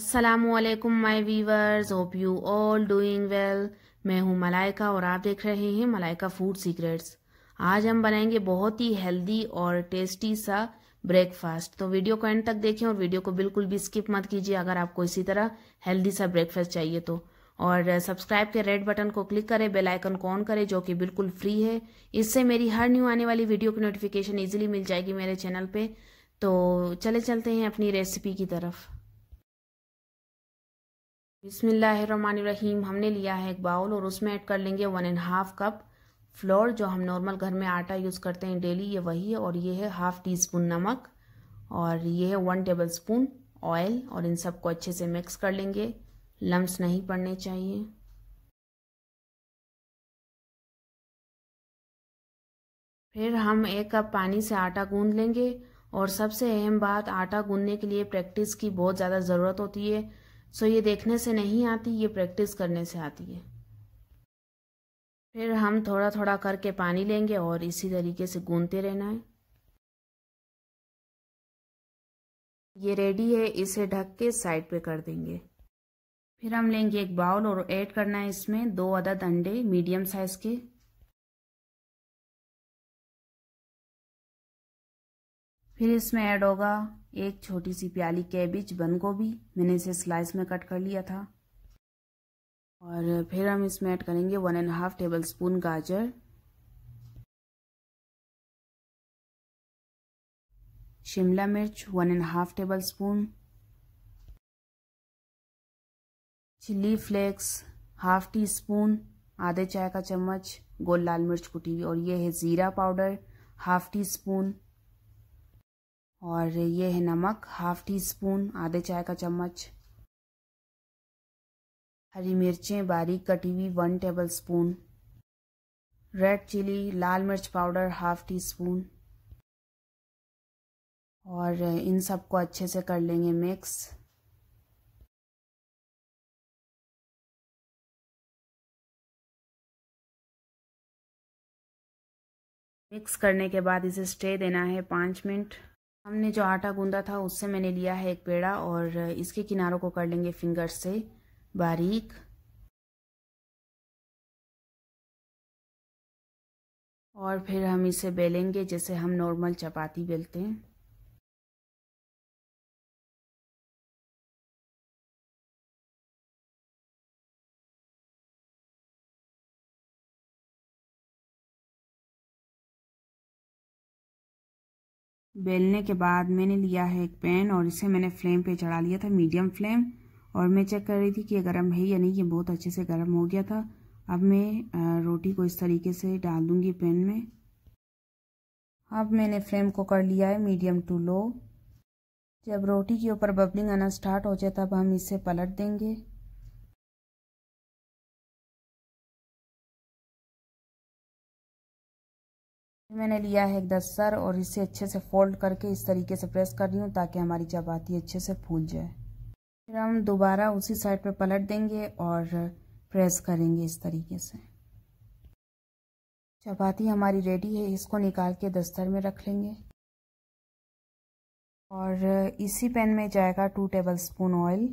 असलकुम my viewers hope you all doing well मैं हूँ मलाइका और आप देख रहे हैं मलाइका फूड सीक्रेट्स आज हम बनाएंगे बहुत ही हेल्दी और टेस्टी सा ब्रेकफास्ट तो वीडियो को एंड तक देखें और वीडियो को बिल्कुल भी स्किप मत कीजिए अगर आपको इसी तरह हेल्दी सा ब्रेकफास्ट चाहिए तो और सब्सक्राइब के रेड बटन को क्लिक करें बेल आइकन को ऑन करें जो कि बिल्कुल फ्री है इससे मेरी हर न्यू आने वाली वीडियो की नोटिफिकेशन इजीली मिल जाएगी मेरे चैनल पे तो चले चलते हैं अपनी रेसिपी की तरफ बिसमीम हमने लिया है एक बाउल और उसमें ऐड कर लेंगे one and half cup flour जो हम नॉर्मल घर में आटा यूज़ करते हैं डेली ये वही है और ये है हाफ़ टी स्पून नमक और ये है वन टेबल स्पून ऑयल और इन सबको अच्छे से मिक्स कर लेंगे लम्स नहीं पड़ने चाहिए फिर हम एक कप पानी से आटा गूंद लेंगे और सबसे अहम बात आटा गूंदने के लिए प्रैक्टिस की बहुत ज़्यादा ज़रूरत होती है सो ये देखने से नहीं आती ये प्रैक्टिस करने से आती है फिर हम थोड़ा थोड़ा करके पानी लेंगे और इसी तरीके से गूंदते रहना है ये रेडी है इसे ढक के साइड पे कर देंगे फिर हम लेंगे एक बाउल और ऐड करना है इसमें दो अदद अंडे मीडियम साइज़ के फिर इसमें ऐड होगा एक छोटी सी प्याली कैबिज बंद गोभी मैंने इसे स्लाइस में कट कर लिया था और फिर हम इसमें ऐड करेंगे one and half tablespoon गाजर शिमला मिर्च one and half tablespoon chilli flakes half teaspoon आधे चाय का चम्मच गोल लाल मिर्च कुटी हुई और ये है ज़ीरा पाउडर हाफ टी स्पून और ये है नमक हाफ टी स्पून आधे चाय का चम्मच हरी मिर्चें बारीक कटी हुई one tablespoon red chilli लाल मिर्च पाउडर हाफ टी स्पून और इन सबको अच्छे से कर लेंगे मिक्स मिक्स करने के बाद इसे स्टे देना है पाँच मिनट हमने जो आटा गूंदा था उससे मैंने लिया है एक पेड़ा और इसके किनारों को कर लेंगे फिंगर से बारीक और फिर हम इसे बेलेंगे जैसे हम नॉर्मल चपाती बेलते हैं बेलने के बाद मैंने लिया है एक पैन और इसे मैंने फ्लेम पे चढ़ा लिया था मीडियम फ्लेम और मैं चेक कर रही थी कि ये गर्म है या नहीं ये बहुत अच्छे से गर्म हो गया था अब मैं रोटी को इस तरीके से डाल दूँगी पैन में अब मैंने फ्लेम को कर लिया है मीडियम टू लो जब रोटी के ऊपर बबलिंग आना स्टार्ट हो जाए तब हम इसे पलट देंगे मैंने लिया है एक दस्तर और इसे अच्छे से फोल्ड करके इस तरीके से प्रेस कर रही हूँ ताकि हमारी चपाती अच्छे से फूल जाए फिर हम दोबारा उसी साइड पर पलट देंगे और प्रेस करेंगे इस तरीके से चपाती हमारी रेडी है इसको निकाल के दस्तर में रख लेंगे और इसी पैन में जाएगा two tablespoon oil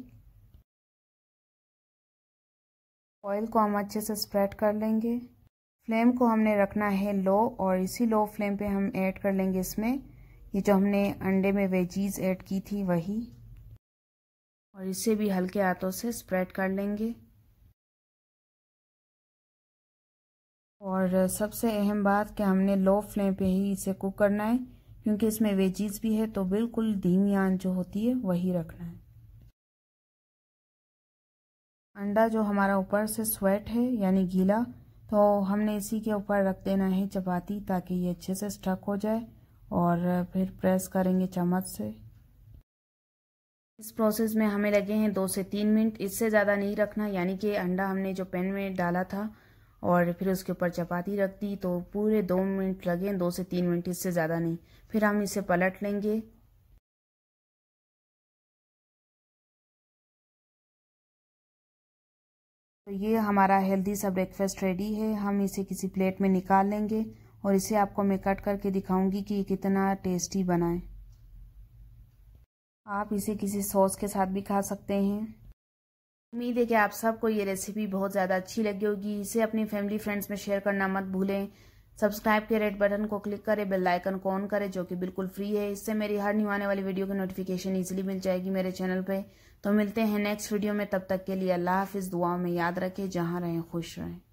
oil को हम अच्छे से स्प्रेड कर लेंगे फ्लेम को हमने रखना है लो और इसी लो फ्लेम पे हम ऐड कर लेंगे इसमें ये जो हमने अंडे में वेजीज ऐड की थी वही और इसे भी हल्के हाथों से स्प्रेड कर लेंगे और सबसे अहम बात कि हमने लो फ्लेम पे ही इसे कुक करना है क्योंकि इसमें वेजीज भी है तो बिल्कुल धीमी आंच जो होती है वही रखना है अंडा जो हमारा ऊपर से स्वेट है यानी गीला तो हमने इसी के ऊपर रख देना है चपाती ताकि ये अच्छे से स्टक हो जाए और फिर प्रेस करेंगे चम्मच से इस प्रोसेस में हमें लगे हैं दो से तीन मिनट इससे ज़्यादा नहीं रखना यानी कि अंडा हमने जो पैन में डाला था और फिर उसके ऊपर चपाती रख दी तो पूरे दो मिनट लगे दो से तीन मिनट इससे ज़्यादा नहीं फिर हम इसे पलट लेंगे तो ये हमारा हेल्दी सा ब्रेकफास्ट रेडी है हम इसे किसी प्लेट में निकाल लेंगे और इसे आपको मैं कट करके दिखाऊंगी कि कितना टेस्टी बनाए आप इसे किसी सॉस के साथ भी खा सकते हैं उम्मीद है कि आप सबको ये रेसिपी बहुत ज़्यादा अच्छी लगी होगी इसे अपनी फैमिली फ्रेंड्स में शेयर करना मत भूलें सब्सक्राइब के रेड बटन को क्लिक करें बेल आइकन को ऑन करें जो कि बिल्कुल फ्री है इससे मेरी हर न्यू आने वाली वीडियो की नोटिफिकेशन इजीली मिल जाएगी मेरे चैनल पे तो मिलते हैं नेक्स्ट वीडियो में तब तक के लिए अल्लाह हाफिज़ दुआ में याद रखें जहाँ रहें खुश रहें